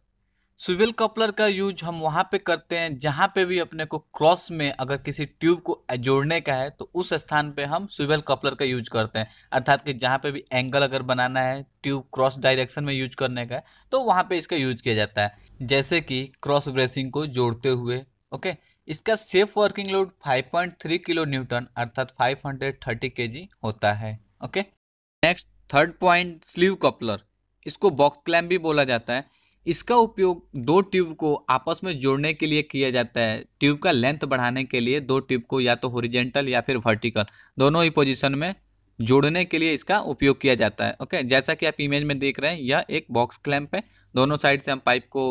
स्विवेल कपलर का यूज हम वहाँ पे करते हैं जहाँ पे भी अपने को क्रॉस में अगर किसी ट्यूब को जोड़ने का है तो उस स्थान पे हम स्विवेल कपलर का यूज करते हैं अर्थात कि जहाँ पे भी एंगल अगर बनाना है ट्यूब क्रॉस डायरेक्शन में यूज करने का है तो वहाँ पे इसका यूज किया जाता है जैसे कि क्रॉस ब्रेसिंग को जोड़ते हुए ओके इसका safe working load 5.3 kilo newton अर्थात 530 हंड्रेड होता है okay next third point sleeve coupler इसको बॉक्स क्लैम भी बोला जाता है इसका उपयोग दो ट्यूब को आपस में जोड़ने के लिए किया जाता है ट्यूब का लेंथ बढ़ाने के लिए दो ट्यूब को या तो होरिजेंटल या फिर वर्टिकल दोनों ही पोजिशन में जोड़ने के लिए इसका उपयोग किया जाता है ओके जैसा कि आप इमेज में देख रहे हैं यह एक बॉक्स क्लैम्प है दोनों साइड से हम पाइप को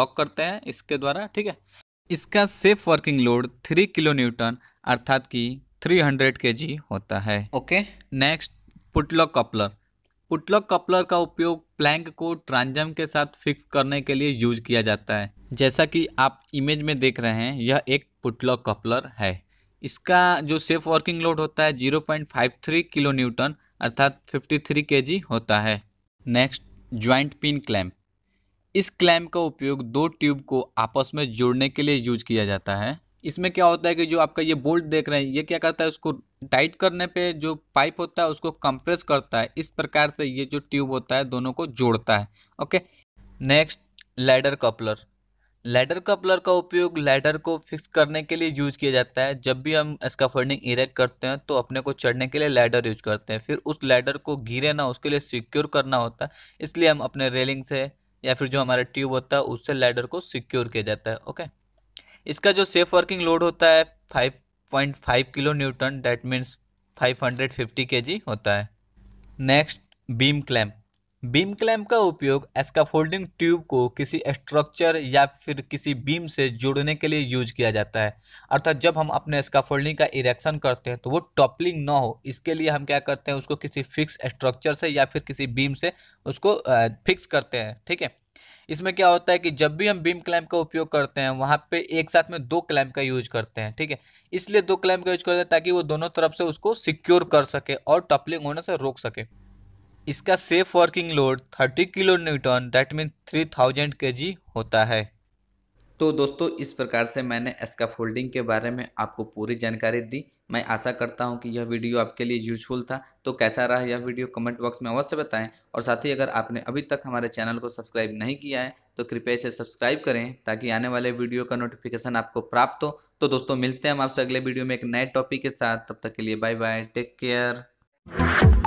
लॉक करते हैं इसके द्वारा ठीक है इसका safe working load three kilo newton अर्थात कि थ्री हंड्रेड के जी होता है okay next putlog coupler putlog coupler का उपयोग प्लैंक को ट्रांजम के साथ फिक्स करने के लिए यूज किया जाता है जैसा कि आप इमेज में देख रहे हैं यह एक पुटलॉक कपलर है इसका जो सेफ वर्किंग लोड होता है zero point five three kilo newton अर्थात फिफ्टी थ्री के जी होता है नेक्स्ट ज्वाइंट पिन क्लैम्प इस क्लैम्प का उपयोग दो ट्यूब को आपस में जोड़ने के लिए यूज किया जाता है इसमें क्या होता है कि जो आपका ये बोल्ट देख रहे हैं ये क्या करता है उसको टाइट करने पे जो पाइप होता है उसको कंप्रेस करता है इस प्रकार से ये जो ट्यूब होता है दोनों को जोड़ता है okay next ladder coupler ladder coupler का उपयोग लैडर को फिक्स करने के लिए यूज किया जाता है जब भी हम इसका स्काफोल्डिंग इरेक्ट करते हैं तो अपने को चढ़ने के लिए लैडर यूज करते हैं फिर उस लैडर को गिरे ना उसके लिए सिक्योर करना होता है इसलिए हम अपने रेलिंग से या फिर जो हमारा ट्यूब होता है उससे लैडर को सिक्योर किया जाता है ओके इसका जो सेफ वर्किंग लोड होता है five point five kilo newton that means five hundred fifty K G होता है next beam clamp beam clamp का उपयोग एस्काफोल्डिंग ट्यूब को किसी स्ट्रक्चर या फिर किसी बीम से जोड़ने के लिए यूज किया जाता है अर्थात जब हम अपने एस्काफोल्डिंग का इरेक्शन करते हैं तो वो टॉपलिंग ना हो इसके लिए हम क्या करते हैं उसको किसी फिक्स स्ट्रक्चर से या फिर किसी बीम से उसको फिक्स करते हैं ठीक है इसमें क्या होता है कि जब भी हम बीम क्लैम्प का उपयोग करते हैं वहाँ पे एक साथ में दो क्लैम्प का यूज करते हैं ठीक है इसलिए दो क्लैम्प का यूज करते हैं ताकि वो दोनों तरफ से उसको सिक्योर कर सके और टॉपलिंग होने से रोक सके इसका safe working load 30 kilo newton that mean 3000 G होता है तो दोस्तों इस प्रकार से मैंने इसका फोल्डिंग के बारे में आपको पूरी जानकारी दी मैं आशा करता हूं कि यह वीडियो आपके लिए यूजफुल था तो कैसा रहा यह वीडियो कमेंट बॉक्स में अवश्य बताएं और साथ ही अगर आपने अभी तक हमारे चैनल को सब्सक्राइब नहीं किया है तो कृपया इसे सब्सक्राइब करें ताकि आने वाले वीडियो का नोटिफिकेशन आपको प्राप्त हो तो दोस्तों मिलते हैं हम आपसे अगले वीडियो में एक नए टॉपिक के साथ तब तक के लिए बाय बाय टेक केयर